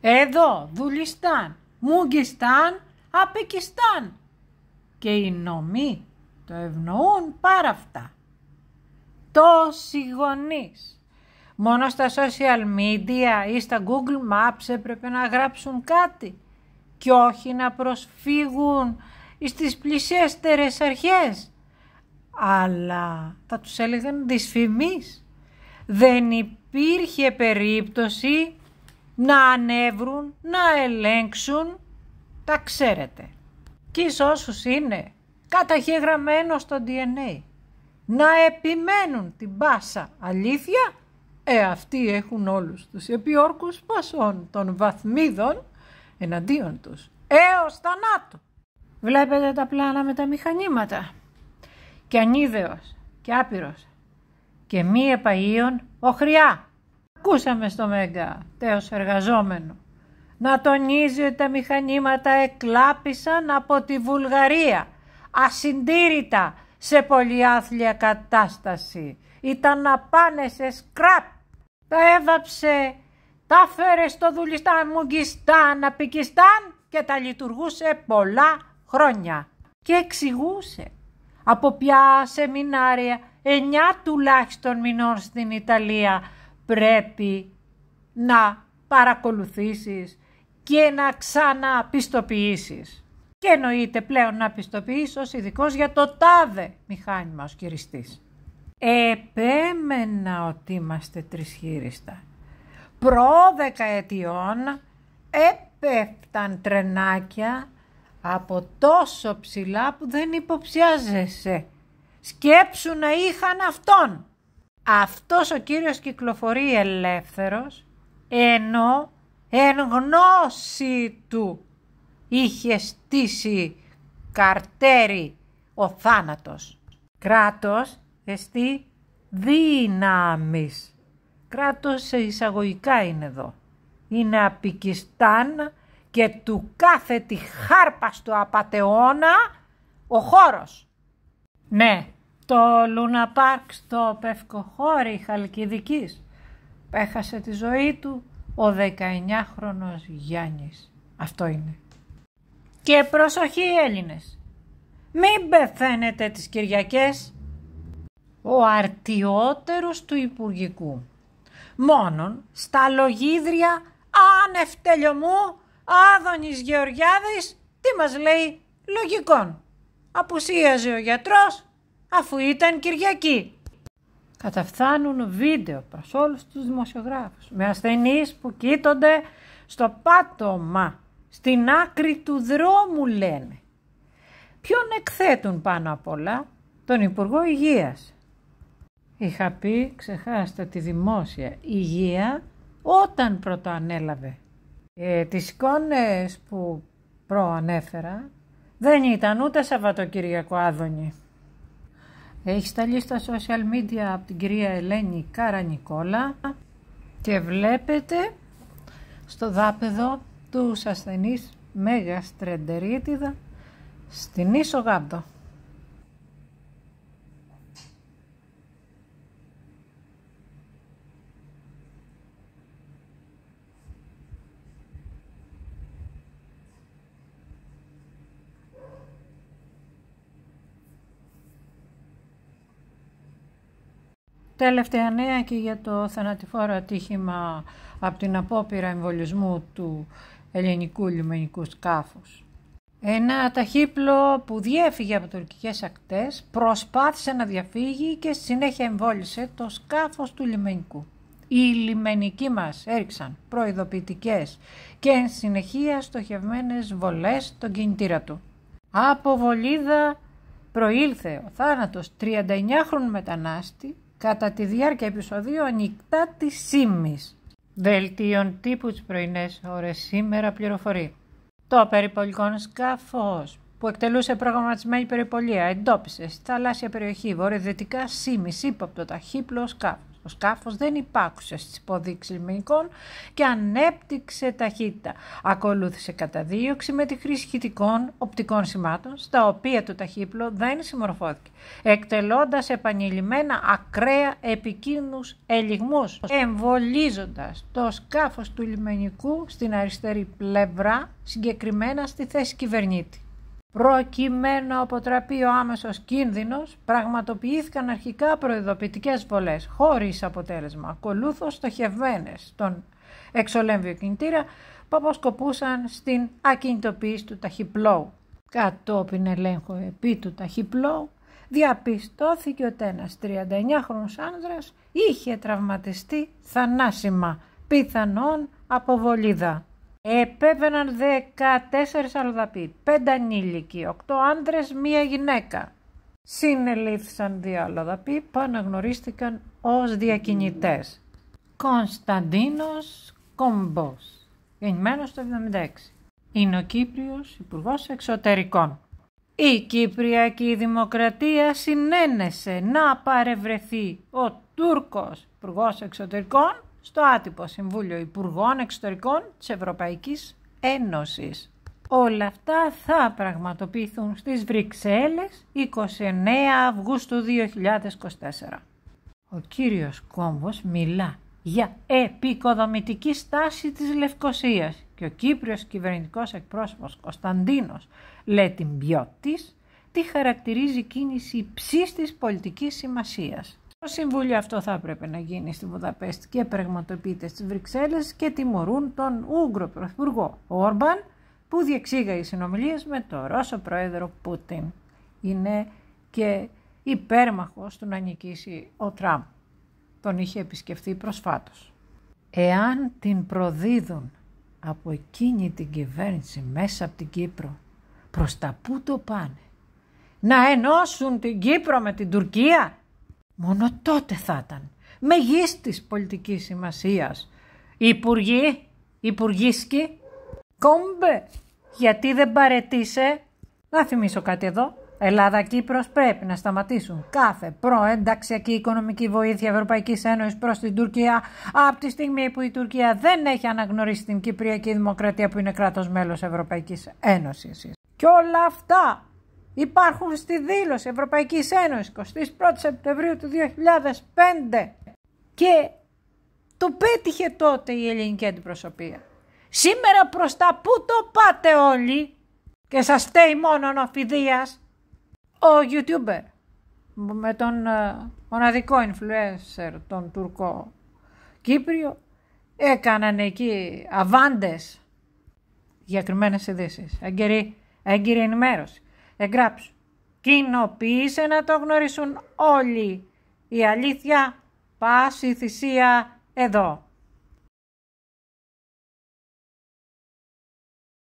Εδώ Δουλιστάν, Μουγκιστάν, απικιστάν. Και οι νομοί το ευνοούν πάρα αυτά. Τόσοι γονείς. Μόνο στα social media ή στα Google Maps έπρεπε να γράψουν κάτι και όχι να προσφύγουν στις πλησιέστερες αρχές. Αλλά θα τους έλεγαν δυσφημείς. Δεν υπήρχε περίπτωση να ανέβρουν, να ελέγξουν, τα ξέρετε. Και εις όσους είναι καταγεγραμμένο στο DNA. Να επιμένουν την πάσα αλήθεια, ε αυτοί έχουν όλους τους επιόρκους πασών των βαθμίδων εναντίον τους, έως θανάτου. Βλέπετε τα πλάνα με τα μηχανήματα. Και ανίδεος και άπειρος και μη επαΐων οχριά. Ακούσαμε στο Μέγκα, τέος εργαζόμενο, να τονίζει ότι τα μηχανήματα εκλάπησαν από τη Βουλγαρία, ασυντήρητα σε πολυάθλια κατάσταση. Ήταν να πάνε σε σκράπ. Τα έβαψε, τα φέρε στο δουλιστάν, μουγκιστάν, απικιστάν και τα λειτουργούσε πολλά χρόνια. Και εξηγούσε από ποια σεμινάρια, εννιά τουλάχιστον μηνών στην Ιταλία, πρέπει να παρακολουθήσεις και να ξαναπιστοποιήσεις. Και εννοείται πλέον να πιστοποιήσω ως ειδικός για το τάδε μηχάνημα ως κυριστής. Επέμενα ότι είμαστε τρισχύριστα. Προ δεκαετιών έπεφταν τρενάκια από τόσο ψηλά που δεν υποψιάζεσαι. Σκέψου να είχαν αυτόν αυτός ο κύριος κυκλοφορεί ελεύθερος, ενώ εν γνώση του είχε στήσει καρτέρι ο θάνατος. Κράτος εστί δύναμης. Κράτος σε εισαγωγικά είναι εδώ. Είναι απικιστάν και του κάθε τη χάρπα στο απατεώνα ο χώρος. Ναι, στο Λούνα Πάρκ, στο Πευκοχώρι Χαλκιδικής. Έχασε τη ζωή του ο 19χρονος Γιάννης. Αυτό είναι. Και προσοχή Έλληνες. Μην πεθαίνετε τις Κυριακές. Ο αρτιότερος του Υπουργικού. Μόνον στα λογίδρια άνευ τελειωμού Άδωνης Γεωργιάδης τι μας λέει λογικών. Απουσίαζε ο γιατρός αφού ήταν Κυριακή. Καταφθάνουν βίντεο προς όλους τους δημοσιογράφους με ασθενείς που κοίτονται στο πάτωμα, στην άκρη του δρόμου λένε. Ποιον εκθέτουν πάνω απ' όλα, τον Υπουργό Υγείας. Είχα πει, ξεχάστε τη δημόσια υγεία όταν πρωτοανέλαβε. Ε, τις εικόνες που προανέφερα δεν ήταν ούτε Σαββατοκυριακό άδωνη. Έχεις σταλεί στα social media από την κυρία Ελένη Καρανικόλα και βλέπετε στο δάπεδο τους ασθενείς Μέγας Τρεντερίτιδα στην Ίσο Γάμπτο. Τελευταία νέα και για το θανατηφόρο ατύχημα από την απόπειρα εμβολισμού του ελληνικού λιμενικού σκάφους. Ένα ταχύπλο που διέφυγε από τουρκικές ακτές προσπάθησε να διαφύγει και συνέχεια εμβόλισε το σκάφος του λιμενικού. Οι λιμενικοί μας έριξαν προειδοποιητικές και εν συνεχεία στοχευμένες βολές στον κινητήρα του. Από βολίδα προήλθε ο θάνατος 39χρονου μετανάστη κατά τη διάρκεια επεισοδίου ανοιχτά της ΣΥΜΗ. Δελτίον τύπου τις πρωινές ώρες σήμερα πληροφορεί. Το περιπολικό σκάφο που εκτελούσε προγραμματισμένη περιπολία εντόπισε στη θαλάσσια περιοχή βορειοδυτικά σήμη, ύποπτο ταχύπλο σκάφος. Ο σκάφος δεν υπάκουσε στις υποδείξεις λιμενικών και ανέπτυξε ταχύτητα. Ακολούθησε καταδίωξη με τη χρήση χητικών οπτικών σημάτων, στα οποία το ταχύπλο δεν συμμορφώθηκε, εκτελώντας επανειλημμένα ακραία επικίνδυνους ελιγμούς, εμβολίζοντας το σκάφος του λιμενικού στην αριστερή πλευρά, συγκεκριμένα στη θέση κυβερνήτη. Προκειμένου να αποτραπεί ο άμεσος κίνδυνος, πραγματοποιήθηκαν αρχικά προειδοποιητικές βολές, χωρίς αποτέλεσμα, ακολούθως στοχευμένες στον εξολέμβιο κινητήρα που αποσκοπούσαν στην ακινητοποίηση του ταχυπλώου. Κατόπιν ελέγχου επί του ταχυπλώου, διαπιστώθηκε ότι ένας 39χρονος άνδρας είχε τραυματιστεί θανάσιμα, πιθανόν από Επέβαιναν 14 αλλοδαποί, 5 ανήλικοι, 8 άνδρες, 1 γυναίκα. Συνελήφθησαν δύο αλλοδαποί που αναγνωρίστηκαν ως διακινητές. Κωνσταντίνος Κομπός, γεννημένος το 1976, Είναι ο Κύπριος Υπουργός Εξωτερικών. Η Κυπριακή Δημοκρατία συνένεσε να παρευρεθεί ο Τούρκος Υπουργός Εξωτερικών στο άτυπο Συμβούλιο Υπουργών Εξωτερικών της Ευρωπαϊκής Ένωσης. Όλα αυτά θα πραγματοποιηθούν στις Βρυξέλλες 29 Αυγούστου 2024. Ο κύριος Κόμβος μιλά για επικοδομητική στάση της Λευκοσίας και ο Κύπριος κυβερνητικός εκπρόσωπος Κωνσταντίνος Λέτιμπιώτης τη χαρακτηρίζει κίνηση υψίστης πολιτικής σημασίας. Το Συμβούλιο αυτό θα έπρεπε να γίνει στη Βουδαπέστη και πραγματοποιείται στις Βρυξέλλες και τιμωρούν τον Ούγγρο Πρωθυπουργό Όρμπαν που διεξήγαγε συνομιλίες με τον Ρώσο Πρόεδρο Πούτιν. Είναι και υπέρμαχος του να νικήσει ο Τραμπ. Τον είχε επισκεφθεί προσφάτως. Εάν την προδίδουν από εκείνη την κυβέρνηση μέσα από την Κύπρο, προς τα πού το πάνε. Να ενώσουν την Κύπρο με την Τουρκία Μόνο τότε θα ήταν μεγίστης πολιτικής σημασίας. Υπουργοί, υπουργίσκοι, κόμπε, γιατί δεν παρετήσε. Να θυμίσω κάτι εδώ. Ελλάδα-Κύπρος πρέπει να σταματήσουν κάθε προενταξιακή οικονομική βοήθεια Ευρωπαϊκής Ένωσης προς την Τουρκία από τη στιγμή που η Τουρκία δεν έχει αναγνωρίσει την Κυπριακή Δημοκρατία που είναι κράτος μέλος Ευρωπαϊκής Ένωσης. Και όλα αυτά υπάρχουν στη δήλωση Ευρωπαϊκής Ένωσης 21 Σεπτεμβρίου του 2005 και το πέτυχε τότε η ελληνική αντιπροσωπεία. Σήμερα προς τα που το πάτε όλοι και σας στέει μόνο ο Φιδίας, ο YouTuber με τον ε, μοναδικό influencer, τον Τουρκό Κύπριο, έκαναν εκεί αβάντες για κρυμμένες ειδήσεις, έγκυρη, έγκυρη ενημέρωση. Εγγράψου. Κοινοποίησε να το γνωρίσουν όλοι. Η αλήθεια, πάση θυσία, εδώ.